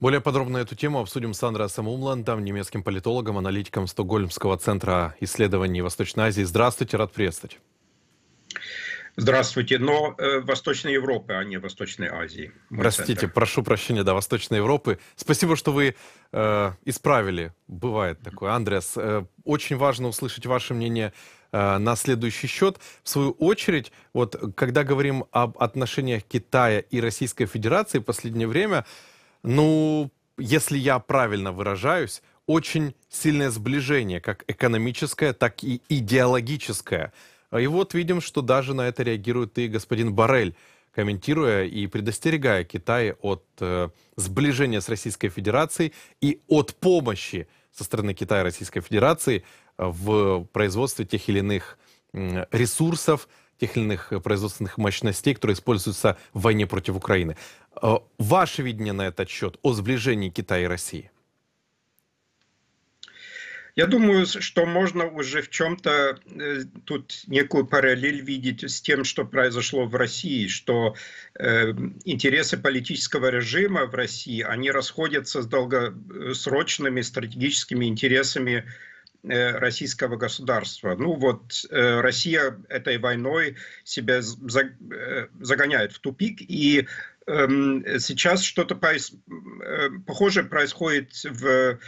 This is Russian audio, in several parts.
Более подробно эту тему обсудим с Андреасом Умландом, немецким политологом, аналитиком Стокгольмского центра исследований Восточной Азии. Здравствуйте, рад приветствовать. Здравствуйте, но э, Восточной Европы, а не Восточной Азии. Простите, центр. прошу прощения, да, Восточной Европы. Спасибо, что вы э, исправили. Бывает такое. Андреас, э, очень важно услышать ваше мнение э, на следующий счет. В свою очередь, вот когда говорим об отношениях Китая и Российской Федерации в последнее время, ну, если я правильно выражаюсь, очень сильное сближение, как экономическое, так и идеологическое. И вот видим, что даже на это реагирует и господин Барель, комментируя и предостерегая Китай от э, сближения с Российской Федерацией и от помощи со стороны Китая и Российской Федерации в производстве тех или иных ресурсов, тех или иных э, производственных мощностей, которые используются в войне против Украины. Э, ваше видение на этот счет о сближении Китая и России? Я думаю, что можно уже в чем-то э, тут некую параллель видеть с тем, что произошло в России, что э, интересы политического режима в России, они расходятся с долгосрочными э, стратегическими интересами Э, российского государства. Ну вот э, Россия этой войной себя э, загоняет в тупик, и эм, сейчас что-то похожее происходит в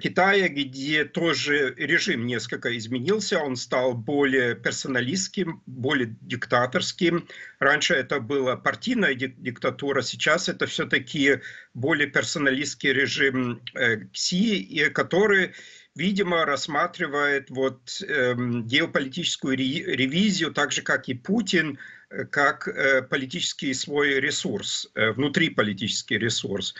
Китае, где тоже режим несколько изменился, он стал более персоналистским, более диктаторским. Раньше это была партийная диктатура, сейчас это все-таки более персоналистский режим Кси, который видимо, рассматривает вот эм, геополитическую ревизию, так же, как и Путин, э, как э, политический свой ресурс, э, внутриполитический ресурс.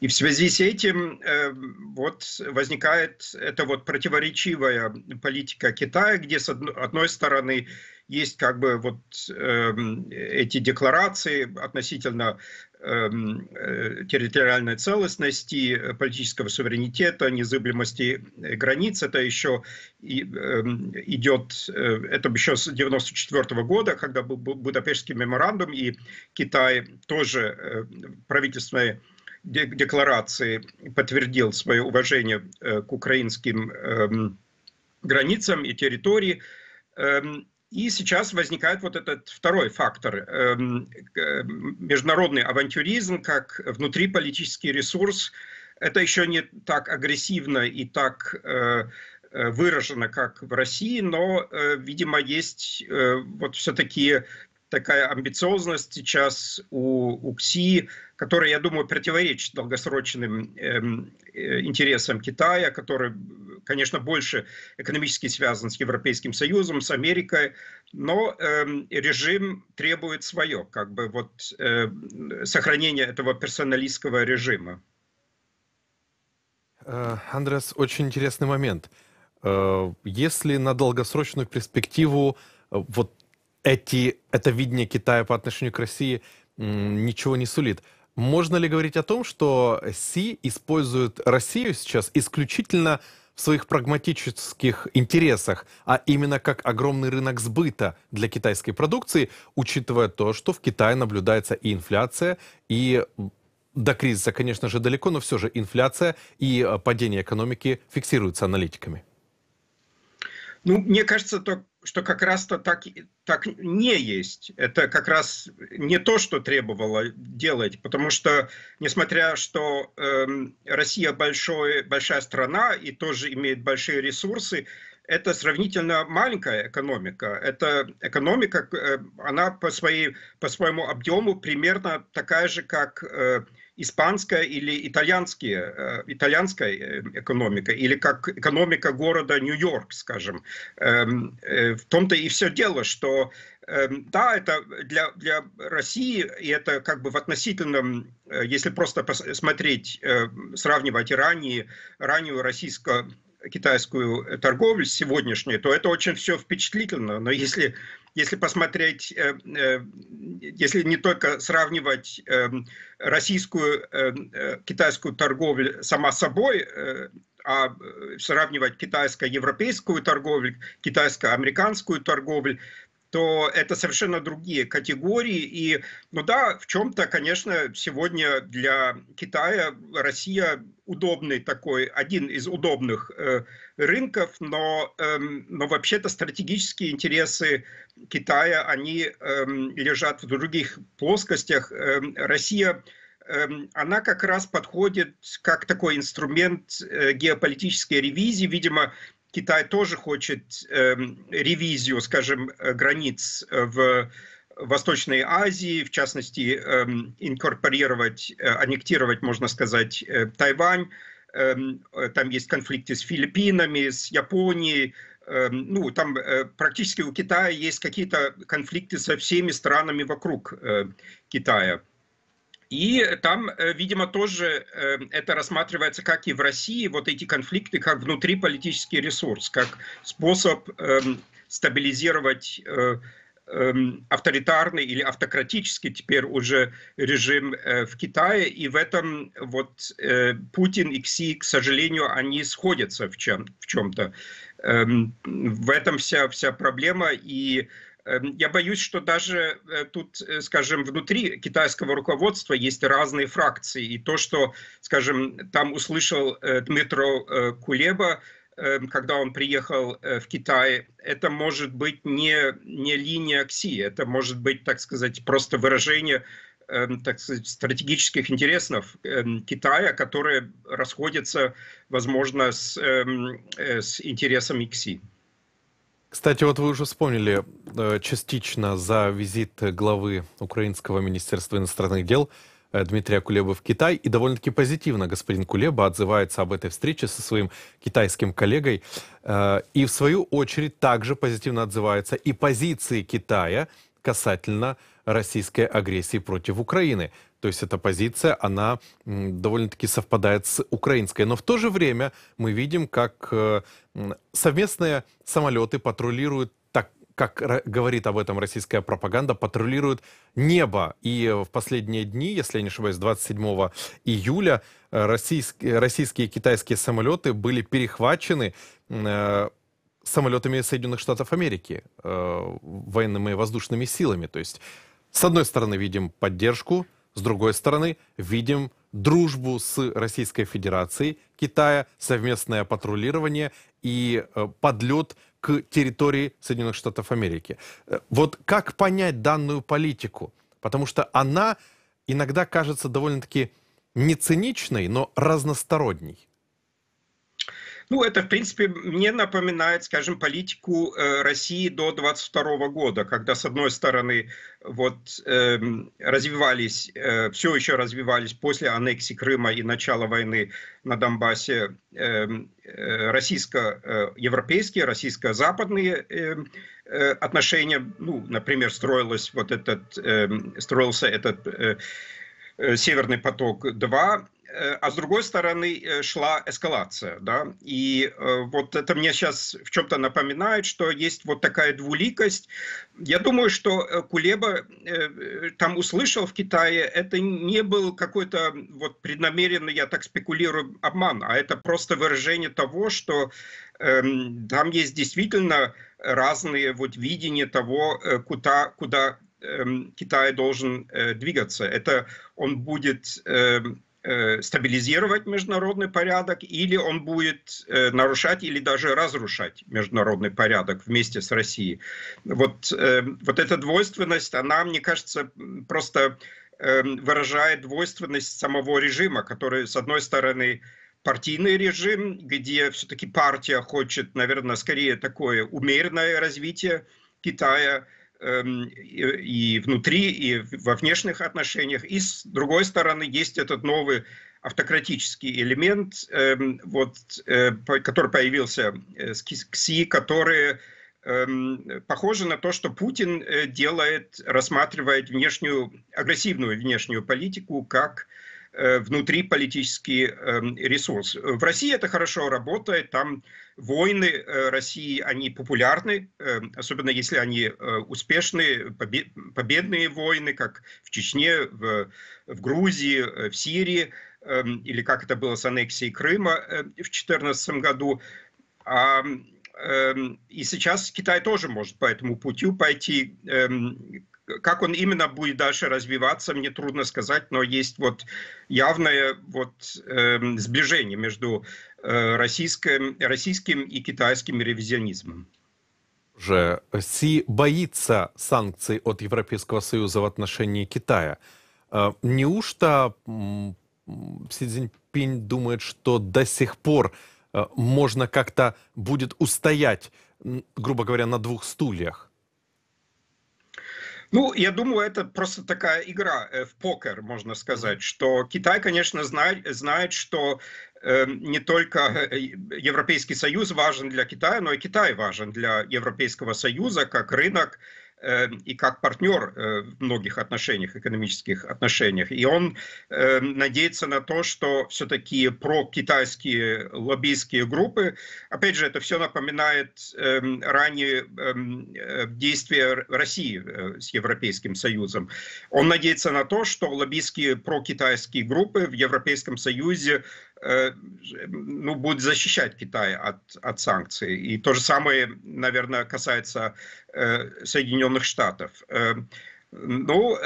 И в связи с этим эм, вот возникает эта вот противоречивая политика Китая, где с одной стороны есть как бы вот эм, эти декларации относительно Эм, э, территориальной целостности, э, политического суверенитета, незыблемости э, границ. Это еще эм, идет, это еще с 1994 года, когда был Будапештский меморандум, и Китай тоже правительственной декларации подтвердил свое уважение к украинским эм, границам и территории. И сейчас возникает вот этот второй фактор. Эм, э, международный авантюризм как внутриполитический ресурс. Это еще не так агрессивно и так э, э, выражено, как в России, но, видимо, есть вот все-таки такая амбициозность сейчас у, у КСИ, которая, я думаю, противоречит долгосрочным эм, э, интересам Китая, который, конечно, больше экономически связан с Европейским Союзом, с Америкой, но эм, режим требует свое, как бы вот э, сохранение этого персоналистского режима. Э, Андрес, очень интересный момент. Э, если на долгосрочную перспективу э, вот эти, это видение Китая по отношению к России ничего не сулит. Можно ли говорить о том, что Си использует Россию сейчас исключительно в своих прагматических интересах, а именно как огромный рынок сбыта для китайской продукции, учитывая то, что в Китае наблюдается и инфляция, и до кризиса, конечно же, далеко, но все же инфляция и э, падение экономики фиксируются аналитиками? Ну, мне кажется, то, что как раз-то так, так не есть. Это как раз не то, что требовало делать, потому что, несмотря что э, Россия большой, большая страна и тоже имеет большие ресурсы, это сравнительно маленькая экономика. Это экономика, э, она по, своей, по своему объему примерно такая же, как э, испанская или итальянские, э, итальянская э, экономика, или как экономика города Нью-Йорк, скажем. Эм, э, в том-то и все дело, что эм, да, это для, для России, и это как бы в относительном, если просто посмотреть, сравнивать и ранее, раннюю российскую китайскую торговлю сегодняшнюю, то это очень все впечатлительно. Но если, если посмотреть, э, э, если не только сравнивать э, российскую китайскую торговлю сама собой, а сравнивать китайско-европейскую торговлю, китайско-американскую торговлю, то это совершенно другие категории. И, ну да, в чем-то, конечно, сегодня для Китая Россия удобный такой, один из удобных э, рынков, но, э, но вообще-то стратегические интересы Китая, они э, лежат в других плоскостях. Э, Россия она как раз подходит как такой инструмент э, геополитической ревизии. Видимо, Китай тоже хочет э, ревизию, скажем, э, границ э, в Восточной Азии, в частности, э, инкорпорировать, э, аннектировать, можно сказать, э, Тайвань. Эм, э, там есть конфликты с Филиппинами, с Японией. ну, там э, практически у Китая есть какие-то конфликты со всеми странами вокруг Китая. И там, э, видимо, тоже э, это рассматривается, как и в России, вот эти конфликты как внутриполитический ресурс, как способ эм, стабилизировать э, эм, авторитарный или автократический теперь уже режим в Китае. И в этом вот Путин и Кси, к сожалению, они сходятся в, чем, то эм, В этом вся, вся проблема. И Эм, я боюсь, что даже э, тут, э, скажем, внутри китайского руководства есть разные фракции. И то, что, скажем, там услышал э, Дмитро Кулеба, эм, когда он приехал в Китай, это может быть не, не линия КСИ, это может быть, так сказать, просто выражение эм, так сказать, стратегических интересов Китая, которые расходятся, возможно, с, с интересами КСИ. Кстати, вот вы уже вспомнили э, частично за визит главы Украинского министерства иностранных дел э, Дмитрия Кулеба в Китай. И довольно-таки позитивно господин Кулеба отзывается об этой встрече со своим китайским коллегой. Э, и в свою очередь также позитивно отзывается и позиции Китая касательно российской агрессии против Украины. То есть эта позиция, она довольно-таки совпадает с украинской. Но в то же время мы видим, как э, совместные самолеты патрулируют как говорит об этом российская пропаганда, патрулируют небо. И в последние дни, если я не ошибаюсь, 27 июля э, российские, э, российские и китайские самолеты были перехвачены э, самолетами Соединенных Штатов Америки, э, военными и воздушными силами. То есть, с одной стороны, видим поддержку с другой стороны, видим дружбу с Российской Федерацией, Китая, совместное патрулирование и э, подлет к территории Соединенных Штатов Америки. Э, вот как понять данную политику? Потому что она иногда кажется довольно-таки не циничной, но разносторонней. Ну, это, в принципе, мне напоминает, скажем, политику э, России до 22 года, когда, с одной стороны, вот э, развивались, э, все еще развивались после аннексии Крыма и начала войны на Донбассе эм, э, российско-европейские, э, российско-западные эм, э, отношения. Ну, например, строилось вот этот, э, строился этот э, э Северный поток-2, Э, а с другой стороны э, шла эскалация, да, и э, вот это мне сейчас в чем-то напоминает, что есть вот такая двуликость. Я думаю, что Кулеба там услышал в Китае, это не был какой-то вот преднамеренный, я так спекулирую, обман, а это просто выражение того, что эм, там есть действительно разные вот видения того, куда, куда эм, Китай должен двигаться. Это он будет эм, Э, стабилизировать международный порядок, или он будет э, нарушать или даже разрушать международный порядок вместе с Россией. Вот, э, вот эта двойственность, она, мне кажется, просто выражает двойственность самого режима, который, с одной стороны, партийный режим, где все-таки партия хочет, наверное, скорее такое умеренное развитие Китая – Эм, и внутри, и во внешних отношениях. И с другой стороны, есть этот новый автократический элемент, эм, вот, э, который появился э, с КСИ, который эм, похоже на то, что Путин э, делает, рассматривает внешнюю, агрессивную внешнюю политику как Э, внутри политический эм, ресурс. В России это хорошо работает, там войны э, России, они популярны, эм, особенно если они э, успешные, победные войны, как в Чечне, в, в Грузии, в Сирии, эм, или как это было с аннексией Крыма в 2014 году. А и сейчас Китай тоже может по этому пути пойти, как он именно будет дальше развиваться, мне трудно сказать, но есть вот явное вот, э, сближение между э, российским, российским и китайским ревизионизмом. Же Си боится санкций от Европейского Союза в отношении Китая. Э, неужто Си Цзиньпинь думает, что до сих пор э, можно как-то будет устоять, грубо говоря, на двух стульях? Ну, я думаю, это просто такая игра э, в покер, можно сказать, что Китай, конечно, знает, знает что эм, не только э, э, Европейский Союз важен для Китая, но и Китай важен для Европейского Союза как рынок, Эм, и как партнер э, в многих отношениях, экономических отношениях. И он эм, надеется на то, что все-таки про-китайские лоббистские группы, опять же, это все напоминает эм, ранее э, действия России э, с Европейским Союзом. Он надеется на то, что лоббистские про-китайские группы в Европейском Союзе Э, ну, будет защищать Китай от, от санкций. И то же самое, наверное, касается э, Соединенных Штатов. Э, ну,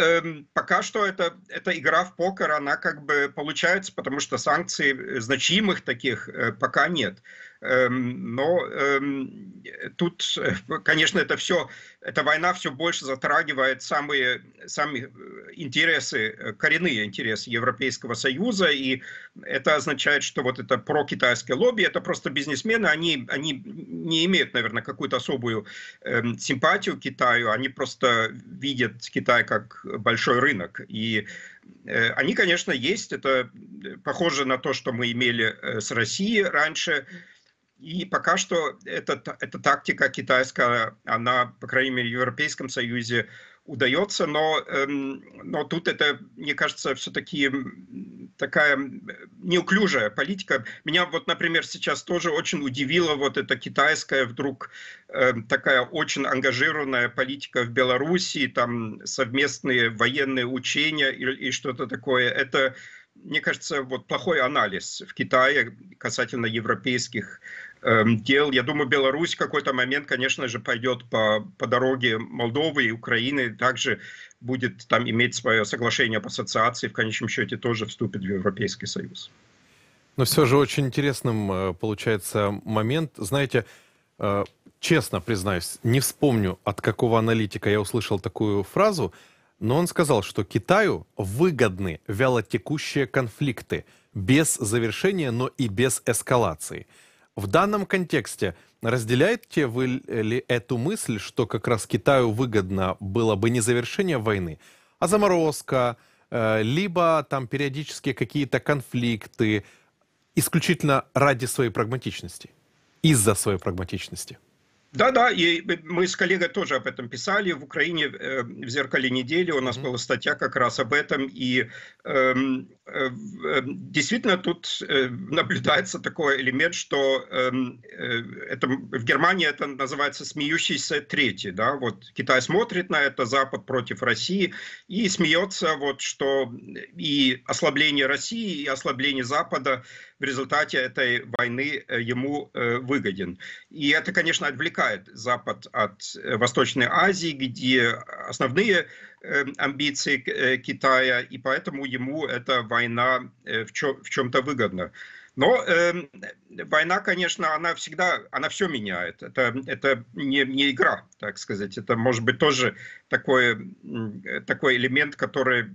пока что это, эта игра в покер, она как бы получается, потому что санкций значимых таких пока нет. Эм, но эм, тут, э, конечно, это все, эта война все больше затрагивает самые, самые э, интересы, э, коренные интересы Европейского Союза, и это означает, что вот это прокитайское лобби, это просто бизнесмены, они, они не имеют, наверное, какую-то особую эм, симпатию к Китаю, они просто видят Китай как большой рынок, и Э, они, конечно, есть. Это э, похоже на то, что мы имели э, с Россией раньше. И пока что эта, эта тактика китайская, она, по крайней мере, в Европейском Союзе удается, но, эм, но тут это, мне кажется, все-таки такая неуклюжая политика. Меня вот, например, сейчас тоже очень удивила вот эта китайская вдруг эм, такая очень ангажированная политика в Белоруссии, там совместные военные учения и, и что-то такое. Это мне кажется, вот плохой анализ в Китае касательно европейских э, дел. Я думаю, Беларусь в какой-то момент, конечно же, пойдет по, по дороге Молдовы и Украины, также будет там иметь свое соглашение по ассоциации, в конечном счете тоже вступит в Европейский Союз. Но ну, все же очень интересным э, получается момент. Знаете, э, честно признаюсь, не вспомню, от какого аналитика я услышал такую фразу – но он сказал, что Китаю выгодны вялотекущие конфликты без завершения, но и без эскалации. В данном контексте разделяете вы ли эту мысль, что как раз Китаю выгодно было бы не завершение войны, а заморозка, э, либо там периодически какие-то конфликты, исключительно ради своей прагматичности, из-за своей прагматичности? Да, да, и мы с коллегой тоже об этом писали. В Украине э, в «Зеркале недели» у нас mm-hmm. была статья как раз об этом. И эм, Э, э, действительно тут э, наблюдается такой элемент, что эм, это, в Германии это называется смеющийся третий. Да? Вот Китай смотрит на это, Запад против России, и смеется, вот, что и ослабление России, и ослабление Запада в результате этой войны ему выгоден. И это, конечно, отвлекает Запад от Восточной Азии, где основные Эм, амбиций э, Китая, и поэтому ему эта война э, в чем-то выгодна. Но э, война, конечно, она всегда, она все меняет. Это, это не, не игра, так сказать. Это может быть тоже такой, э, такой элемент, который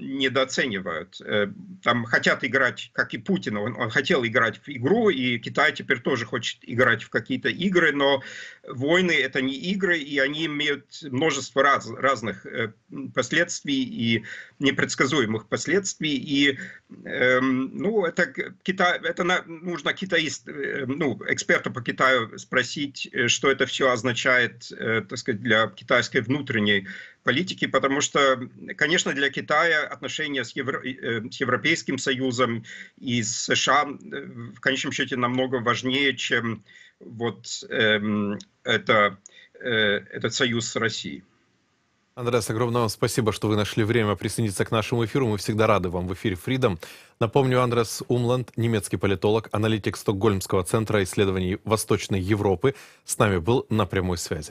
недооценивают. Э, там хотят играть, как и Путин, он, он хотел играть в игру, и Китай теперь тоже хочет играть в какие-то игры, но войны — это не игры, и они имеют множество раз, разных э, последствий и непредсказуемых последствий. И, эм, ну, это, Китай, это на, нужно китаист, э, ну, эксперта по Китаю спросить, что это все означает, э, так сказать, для китайской внутренней политики, потому что, конечно, для Китая отношения с, Евро... Э, с Европейским Союзом и с США э, в конечном счете намного важнее, чем вот эм, это, э, этот союз с Россией. Андреас, огромное вам спасибо, что вы нашли время присоединиться к нашему эфиру. Мы всегда рады вам в эфире Freedom. Напомню, Андреас Умланд, немецкий политолог, аналитик Стокгольмского центра исследований Восточной Европы, с нами был на прямой связи.